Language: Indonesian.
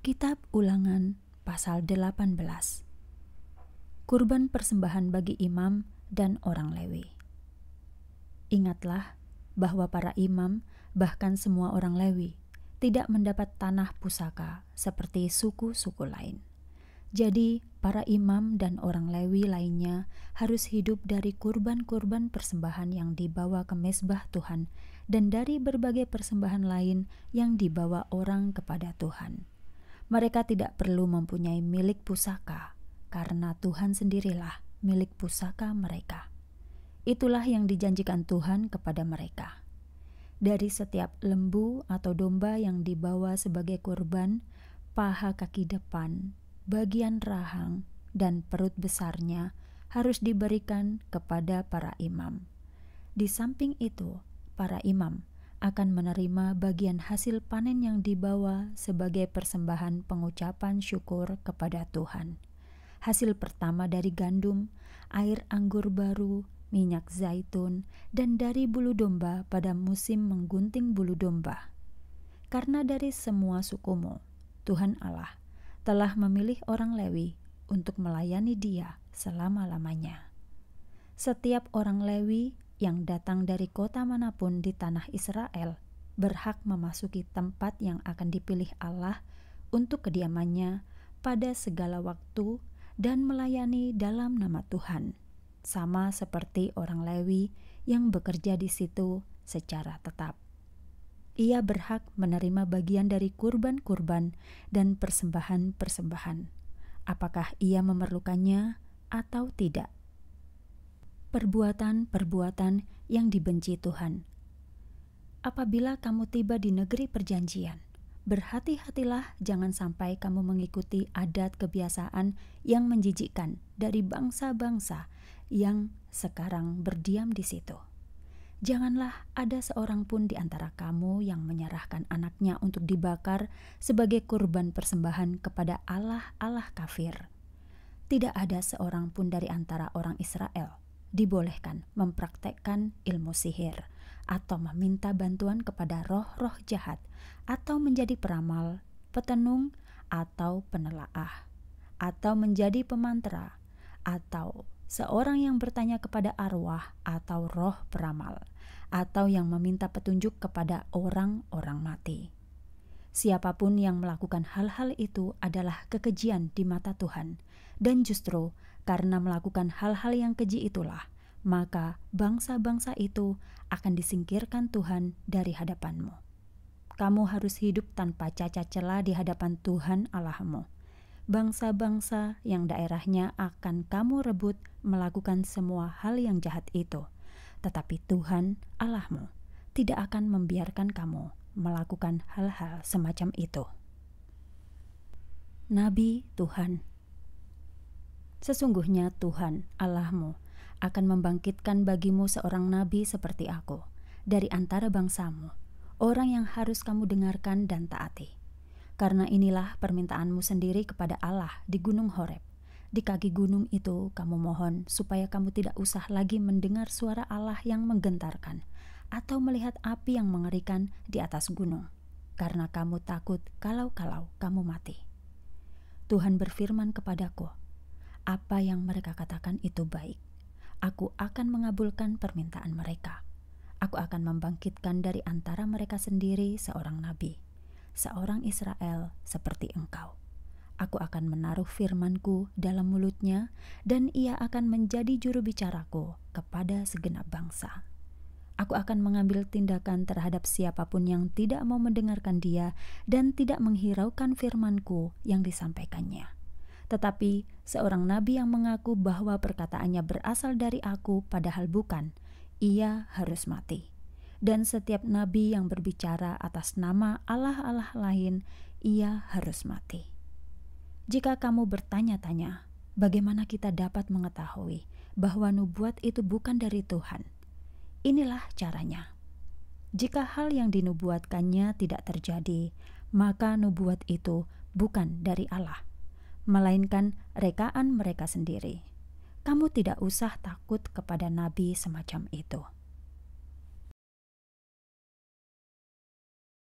Kitab Ulangan pasal 18. Kurban persembahan bagi imam dan orang Lewi. Ingatlah bahwa para imam, bahkan semua orang Lewi, tidak mendapat tanah pusaka seperti suku-suku lain. Jadi, para imam dan orang Lewi lainnya harus hidup dari kurban-kurban persembahan yang dibawa ke mesbah Tuhan dan dari berbagai persembahan lain yang dibawa orang kepada Tuhan mereka tidak perlu mempunyai milik pusaka, karena Tuhan sendirilah milik pusaka mereka. Itulah yang dijanjikan Tuhan kepada mereka. Dari setiap lembu atau domba yang dibawa sebagai korban, paha kaki depan, bagian rahang, dan perut besarnya harus diberikan kepada para imam. Di samping itu, para imam akan menerima bagian hasil panen yang dibawa sebagai persembahan pengucapan syukur kepada Tuhan. Hasil pertama dari gandum, air anggur baru, minyak zaitun, dan dari bulu domba pada musim menggunting bulu domba. Karena dari semua sukumu, Tuhan Allah telah memilih orang Lewi untuk melayani Dia selama-lamanya. Setiap orang Lewi yang datang dari kota manapun di tanah Israel berhak memasuki tempat yang akan dipilih Allah untuk kediamannya pada segala waktu dan melayani dalam nama Tuhan, sama seperti orang Lewi yang bekerja di situ secara tetap. Ia berhak menerima bagian dari kurban-kurban dan persembahan-persembahan. Apakah ia memerlukannya atau tidak? perbuatan-perbuatan yang dibenci Tuhan. Apabila kamu tiba di negeri perjanjian, berhati-hatilah jangan sampai kamu mengikuti adat kebiasaan yang menjijikkan dari bangsa-bangsa yang sekarang berdiam di situ. Janganlah ada seorang pun di antara kamu yang menyerahkan anaknya untuk dibakar sebagai kurban persembahan kepada Allah-Allah kafir. Tidak ada seorang pun dari antara orang Israel dibolehkan mempraktekkan ilmu sihir atau meminta bantuan kepada roh-roh jahat atau menjadi peramal, petenung, atau penelaah, atau menjadi pemantra, atau seorang yang bertanya kepada arwah atau roh peramal, atau yang meminta petunjuk kepada orang-orang mati. Siapapun yang melakukan hal-hal itu adalah kekejian di mata Tuhan, dan justru karena melakukan hal-hal yang keji itulah, maka bangsa-bangsa itu akan disingkirkan Tuhan dari hadapanmu. Kamu harus hidup tanpa cacat celah di hadapan Tuhan Allahmu. Bangsa-bangsa yang daerahnya akan kamu rebut melakukan semua hal yang jahat itu, tetapi Tuhan Allahmu tidak akan membiarkan kamu melakukan hal-hal semacam itu. Nabi Tuhan, sesungguhnya Tuhan Allahmu akan membangkitkan bagimu seorang nabi seperti aku dari antara bangsamu, orang yang harus kamu dengarkan dan taati. Karena inilah permintaanmu sendiri kepada Allah di Gunung Horeb. Di kaki gunung itu kamu mohon supaya kamu tidak usah lagi mendengar suara Allah yang menggentarkan, atau melihat api yang mengerikan di atas gunung, karena kamu takut kalau-kalau kamu mati. Tuhan berfirman kepadaku, "Apa yang mereka katakan itu baik. Aku akan mengabulkan permintaan mereka. Aku akan membangkitkan dari antara mereka sendiri seorang nabi, seorang Israel seperti engkau." Aku akan menaruh firmanku dalam mulutnya, dan ia akan menjadi juru bicaraku kepada segenap bangsa. Aku akan mengambil tindakan terhadap siapapun yang tidak mau mendengarkan dia dan tidak menghiraukan firmanku yang disampaikannya. Tetapi seorang nabi yang mengaku bahwa perkataannya berasal dari aku padahal bukan, ia harus mati. Dan setiap nabi yang berbicara atas nama Allah-Allah lain, ia harus mati. Jika kamu bertanya-tanya, bagaimana kita dapat mengetahui bahwa nubuat itu bukan dari Tuhan? Inilah caranya. Jika hal yang dinubuatkannya tidak terjadi, maka nubuat itu bukan dari Allah, melainkan rekaan mereka sendiri. Kamu tidak usah takut kepada nabi semacam itu.